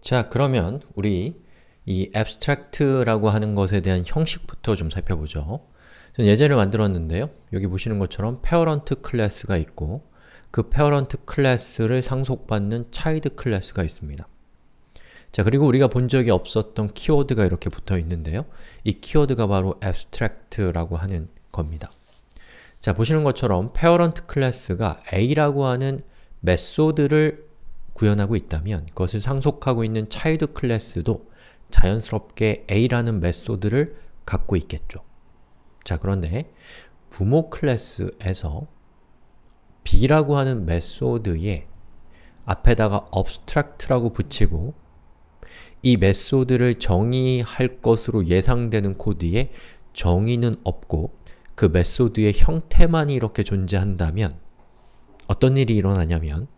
자, 그러면 우리 이 abstract라고 하는 것에 대한 형식부터 좀 살펴보죠. 전 예제를 만들었는데요. 여기 보시는 것처럼 parent 클래스가 있고 그 parent 클래스를 상속받는 child 클래스가 있습니다. 자, 그리고 우리가 본 적이 없었던 키워드가 이렇게 붙어 있는데요. 이 키워드가 바로 abstract라고 하는 겁니다. 자, 보시는 것처럼 parent 클래스가 a라고 하는 메소드를 구현하고 있다면 그것을 상속하고 있는 child 클래스도 자연스럽게 a라는 메소드를 갖고 있겠죠. 자 그런데 부모 클래스에서 b라고 하는 메소드에 앞에다가 abstract라고 붙이고 이 메소드를 정의할 것으로 예상되는 코드에 정의는 없고 그 메소드의 형태만 이렇게 이 존재한다면 어떤 일이 일어나냐면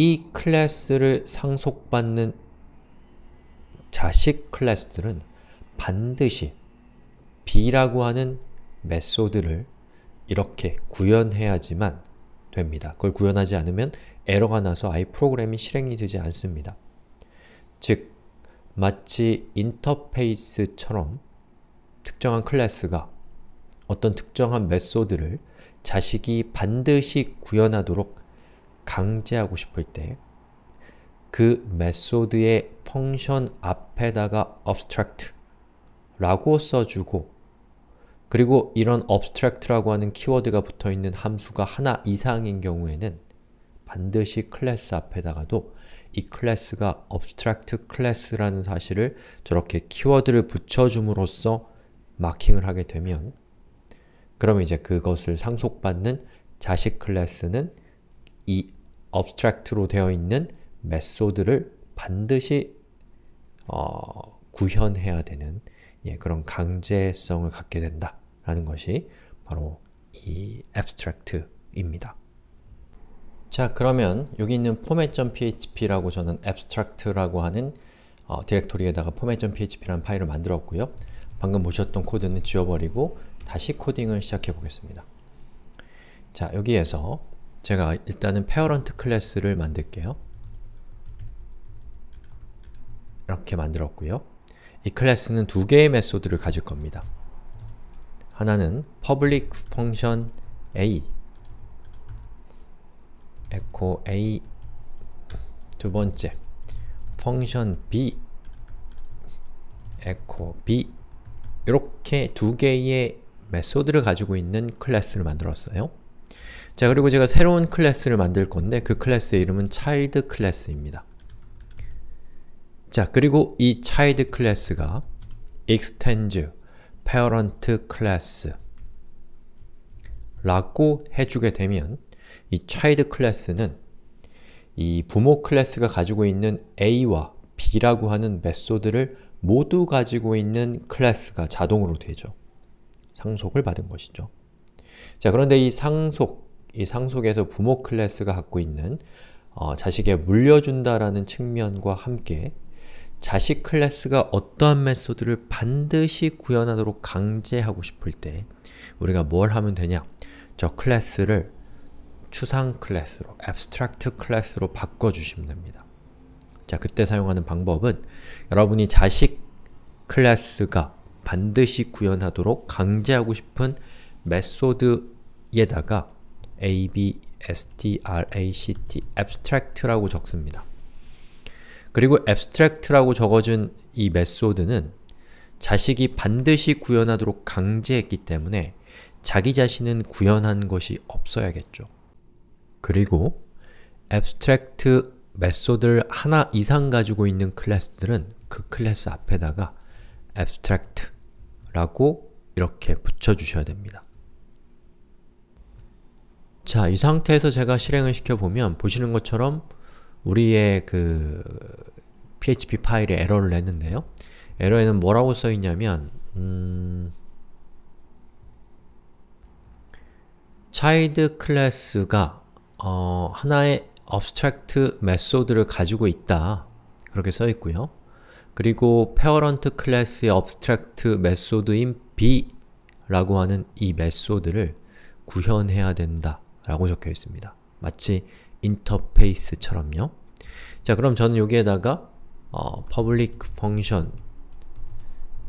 이 클래스를 상속받는 자식 클래스들은 반드시 B라고 하는 메소드를 이렇게 구현해야지만 됩니다. 그걸 구현하지 않으면 에러가 나서 아이 프로그램이 실행이 되지 않습니다. 즉, 마치 인터페이스처럼 특정한 클래스가 어떤 특정한 메소드를 자식이 반드시 구현하도록 강제하고 싶을 때 그 메소드의 펑션 앞에다가 abstract 라고 써주고 그리고 이런 abstract라고 하는 키워드가 붙어있는 함수가 하나 이상인 경우에는 반드시 클래스 앞에다가도 이 클래스가 abstract c l a s s 라는 사실을 저렇게 키워드를 붙여줌으로써 마킹을 하게 되면 그러면 이제 그것을 상속받는 자식 클래스는 이 abstract로 되어 있는 메소드를 반드시 어, 구현해야 되는 예, 그런 강제성을 갖게 된다라는 것이 바로 이 abstract입니다. 자 그러면 여기 있는 format.php라고 저는 abstract라고 하는 어, 디렉토리에다가 format.php라는 파일을 만들었고요. 방금 보셨던 코드는 지워버리고 다시 코딩을 시작해 보겠습니다. 자 여기에서 제가 일단은 페어런트 클래스를 만들게요. 이렇게 만들었고요. 이 클래스는 두 개의 메소드를 가질 겁니다. 하나는 public function a echo a 두 번째 function b echo b 이렇게 두 개의 메소드를 가지고 있는 클래스를 만들었어요. 자 그리고 제가 새로운 클래스를 만들 건데 그 클래스의 이름은 child 클래스입니다. 자 그리고 이 child 클래스가 extend parent c l a 라고 해주게 되면 이 child 클래스는 이 부모 클래스가 가지고 있는 a와 b라고 하는 메소드를 모두 가지고 있는 클래스가 자동으로 되죠. 상속을 받은 것이죠. 자 그런데 이 상속 이 상속에서 부모 클래스가 갖고 있는 어, 자식에 물려준다라는 측면과 함께 자식 클래스가 어떠한 메소드를 반드시 구현하도록 강제하고 싶을 때 우리가 뭘 하면 되냐? 저 클래스를 추상 클래스로, a b s t r 클래스로 바꿔주시면 됩니다. 자, 그때 사용하는 방법은 여러분이 자식 클래스가 반드시 구현하도록 강제하고 싶은 메소드에다가 abstract, abstract라고 적습니다. 그리고 abstract라고 적어준 이 메소드는 자식이 반드시 구현하도록 강제했기 때문에 자기 자신은 구현한 것이 없어야겠죠. 그리고 abstract 메소드를 하나 이상 가지고 있는 클래스들은 그 클래스 앞에다가 abstract라고 이렇게 붙여주셔야 됩니다. 자, 이 상태에서 제가 실행을 시켜보면 보시는 것처럼 우리의 그 php 파일에 에러를 냈는데요. 에러에는 뭐라고 써있냐면 음... child 클래스가 어, 하나의 abstract 메소드를 가지고 있다 그렇게 써있고요. 그리고 parent 클래스의 abstract 메소드인 b라고 하는 이 메소드를 구현해야 된다 라고 적혀 있습니다. 마치 인터페이스처럼요. 자 그럼 저는 여기에다가 어, public function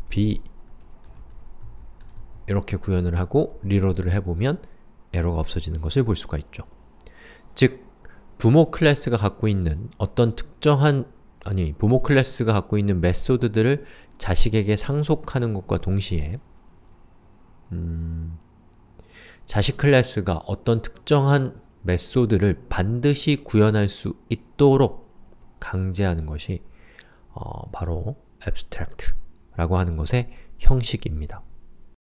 b 이렇게 구현을 하고 리로드를 해보면 에러가 없어지는 것을 볼 수가 있죠. 즉, 부모 클래스가 갖고 있는 어떤 특정한 아니, 부모 클래스가 갖고 있는 메소드들을 자식에게 상속하는 것과 동시에 음, 자식 클래스가 어떤 특정한 메소드를 반드시 구현할 수 있도록 강제하는 것이 어, 바로 abstract라고 하는 것의 형식입니다.